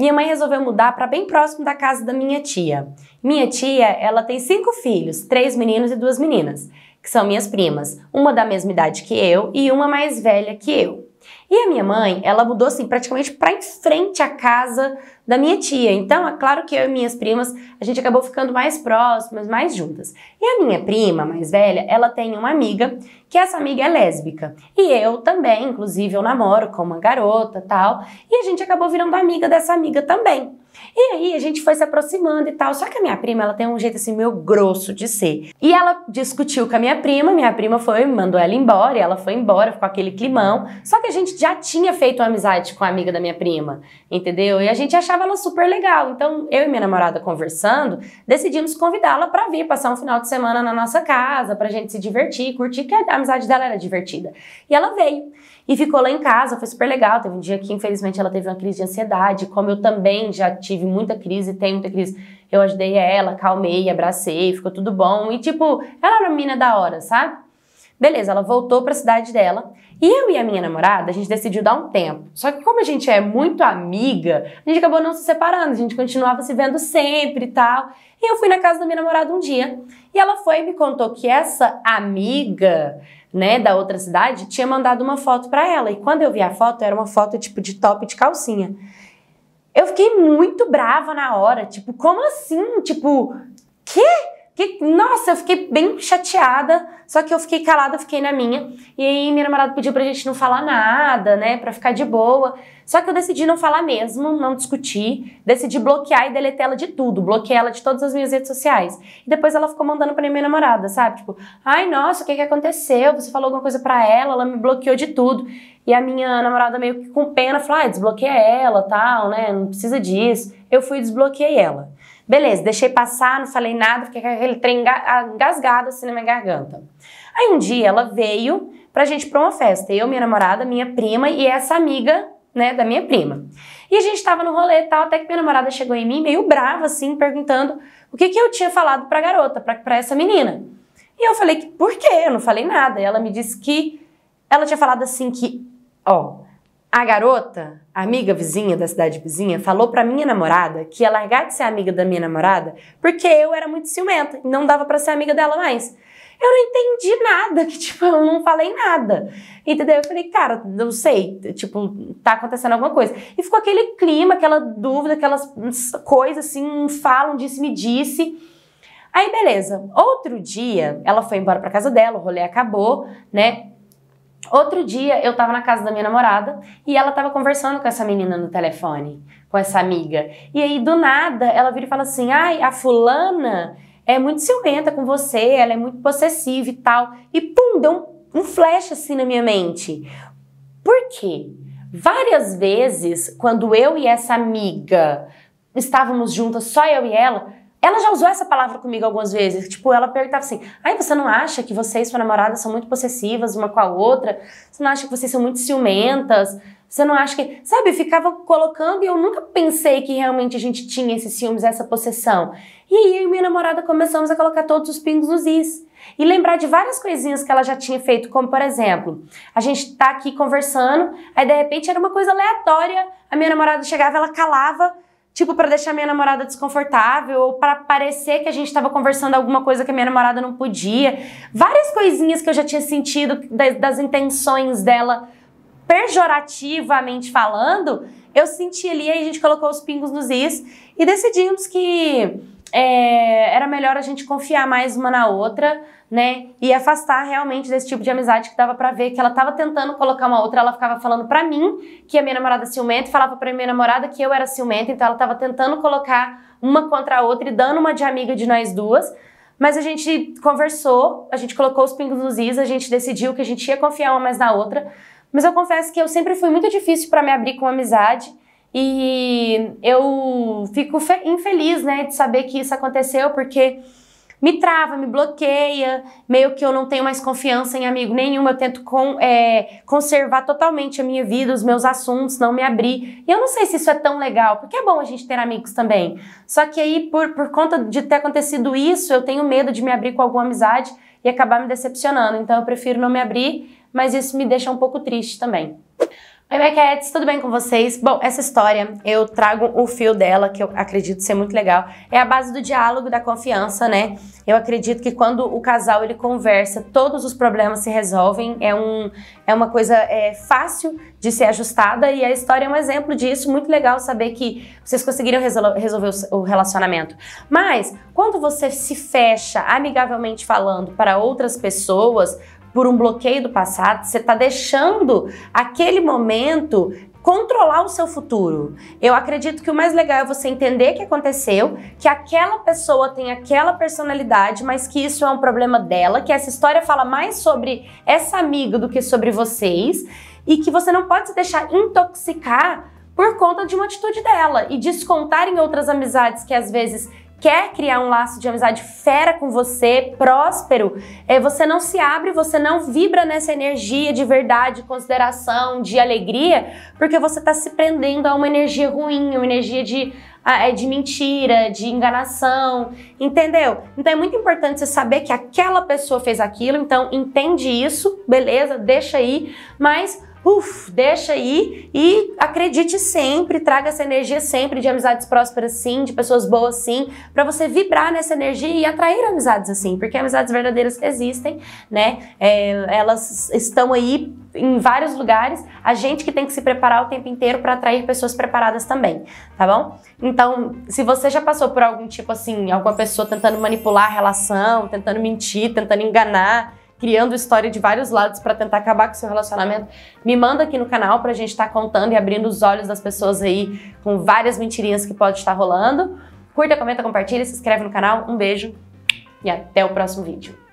Minha mãe resolveu mudar para bem próximo da casa da minha tia. Minha tia, ela tem cinco filhos, três meninos e duas meninas, que são minhas primas, uma da mesma idade que eu e uma mais velha que eu. E a minha mãe, ela mudou assim praticamente para em frente à casa da minha tia. Então, é claro que eu e minhas primas, a gente acabou ficando mais próximas, mais juntas. E a minha prima, mais velha, ela tem uma amiga, que essa amiga é lésbica. E eu também, inclusive, eu namoro com uma garota, tal, e a gente acabou virando amiga dessa amiga também. E aí a gente foi se aproximando e tal. Só que a minha prima, ela tem um jeito assim meio grosso de ser. E ela discutiu com a minha prima, minha prima foi, mandou ela embora, e ela foi embora, ficou aquele climão. Só que a gente já tinha feito uma amizade com a amiga da minha prima, entendeu? E a gente achava ela super legal. Então, eu e minha namorada conversando, decidimos convidá-la para vir passar um final de semana na nossa casa, pra gente se divertir, curtir, que a amizade dela era divertida. E ela veio e ficou lá em casa, foi super legal. Teve um dia que, infelizmente, ela teve uma crise de ansiedade, como eu também já tinha tive muita crise, tem muita crise. Eu ajudei ela, calmei, abracei, ficou tudo bom. E tipo, ela era uma menina da hora, sabe? Beleza, ela voltou para a cidade dela. E eu e a minha namorada, a gente decidiu dar um tempo. Só que como a gente é muito amiga, a gente acabou não se separando, a gente continuava se vendo sempre e tal. E eu fui na casa da minha namorada um dia, e ela foi e me contou que essa amiga, né, da outra cidade, tinha mandado uma foto para ela. E quando eu vi a foto, era uma foto tipo de top de calcinha. Eu fiquei muito brava na hora, tipo, como assim? Tipo, quê? Que, nossa, eu fiquei bem chateada, só que eu fiquei calada, fiquei na minha. E aí minha namorada pediu pra gente não falar nada, né, pra ficar de boa. Só que eu decidi não falar mesmo, não discutir. Decidi bloquear e deletar ela de tudo. Bloquear ela de todas as minhas redes sociais. E depois ela ficou mandando pra minha namorada, sabe? Tipo, ai, nossa, o que que aconteceu? Você falou alguma coisa pra ela, ela me bloqueou de tudo. E a minha namorada meio que com pena falou, ai, ah, desbloqueia ela, tal, né, não precisa disso. Eu fui e desbloqueei ela. Beleza, deixei passar, não falei nada, fiquei com aquele trem engasgado assim na minha garganta. Aí um dia ela veio pra gente pra uma festa. Eu, minha namorada, minha prima e essa amiga, né, da minha prima. E a gente tava no rolê e tal, até que minha namorada chegou em mim, meio brava assim, perguntando o que que eu tinha falado pra garota, pra, pra essa menina. E eu falei que por quê? Eu não falei nada. E ela me disse que ela tinha falado assim que, ó, a garota, amiga vizinha da cidade vizinha, falou pra minha namorada que ia largar de ser amiga da minha namorada porque eu era muito ciumenta e não dava para ser amiga dela mais. Eu não entendi nada, que tipo, eu não falei nada. Entendeu? Eu falei, cara, não sei, tipo, tá acontecendo alguma coisa. E ficou aquele clima, aquela dúvida, aquelas coisas assim, falam, disse, me disse. Aí, beleza. Outro dia, ela foi embora pra casa dela, o rolê acabou, né? Outro dia eu tava na casa da minha namorada e ela tava conversando com essa menina no telefone, com essa amiga. E aí do nada ela vira e fala assim: "Ai, a fulana é muito ciumenta com você, ela é muito possessiva e tal". E pum, deu um, um flash assim na minha mente. Por quê? Várias vezes, quando eu e essa amiga estávamos juntas, só eu e ela, ela já usou essa palavra comigo algumas vezes. Tipo, ela perguntava assim: "Aí você não acha que você e sua namorada são muito possessivas uma com a outra? Você não acha que vocês são muito ciumentas? Você não acha que. Sabe, ficava colocando e eu nunca pensei que realmente a gente tinha esses ciúmes, essa possessão. E aí eu e minha namorada começamos a colocar todos os pingos nos is. E lembrar de várias coisinhas que ela já tinha feito, como por exemplo, a gente tá aqui conversando, aí de repente era uma coisa aleatória, a minha namorada chegava, ela calava Tipo, para deixar minha namorada desconfortável, ou para parecer que a gente tava conversando alguma coisa que a minha namorada não podia. Várias coisinhas que eu já tinha sentido das, das intenções dela, pejorativamente falando, eu senti ali, aí a gente colocou os pingos nos is e decidimos que é, era melhor a gente confiar mais uma na outra, né? E afastar realmente desse tipo de amizade que dava para ver que ela tava tentando colocar uma outra, ela ficava falando para mim que a minha namorada é ciumenta, falava para minha namorada que eu era ciumenta, então ela tava tentando colocar uma contra a outra e dando uma de amiga de nós duas. Mas a gente conversou, a gente colocou os pingos nos is, a gente decidiu que a gente ia confiar uma mais na outra. Mas eu confesso que eu sempre fui muito difícil para me abrir com amizade. E eu fico infeliz, né, de saber que isso aconteceu, porque me trava, me bloqueia, meio que eu não tenho mais confiança em amigo nenhum, eu tento com, é, conservar totalmente a minha vida, os meus assuntos, não me abrir. E eu não sei se isso é tão legal, porque é bom a gente ter amigos também. Só que aí, por, por conta de ter acontecido isso, eu tenho medo de me abrir com alguma amizade e acabar me decepcionando. Então eu prefiro não me abrir, mas isso me deixa um pouco triste também. Oi, Maquettes, tudo bem com vocês? Bom, essa história, eu trago o fio dela, que eu acredito ser muito legal. É a base do diálogo, da confiança, né? Eu acredito que quando o casal ele conversa, todos os problemas se resolvem. É, um, é uma coisa é, fácil de ser ajustada e a história é um exemplo disso. Muito legal saber que vocês conseguiram resolver o relacionamento. Mas, quando você se fecha, amigavelmente falando, para outras pessoas, por um bloqueio do passado, você está deixando aquele momento controlar o seu futuro. Eu acredito que o mais legal é você entender que aconteceu, que aquela pessoa tem aquela personalidade, mas que isso é um problema dela, que essa história fala mais sobre essa amiga do que sobre vocês e que você não pode se deixar intoxicar por conta de uma atitude dela e descontar em outras amizades que às vezes quer criar um laço de amizade fera com você, próspero, é, você não se abre, você não vibra nessa energia de verdade, de consideração, de alegria, porque você está se prendendo a uma energia ruim, uma energia de é, de mentira, de enganação, entendeu? Então é muito importante você saber que aquela pessoa fez aquilo, então entende isso, beleza, deixa aí, mas Uf, deixa aí e acredite sempre, traga essa energia sempre de amizades prósperas sim, de pessoas boas sim, para você vibrar nessa energia e atrair amizades assim, porque amizades verdadeiras existem, né? É, elas estão aí em vários lugares, a gente que tem que se preparar o tempo inteiro para atrair pessoas preparadas também, tá bom? Então, se você já passou por algum tipo assim, alguma pessoa tentando manipular a relação, tentando mentir, tentando enganar, criando história de vários lados para tentar acabar com o seu relacionamento, me manda aqui no canal para a gente estar tá contando e abrindo os olhos das pessoas aí com várias mentirinhas que pode estar rolando. Curta, comenta, compartilha, se inscreve no canal. Um beijo e até o próximo vídeo.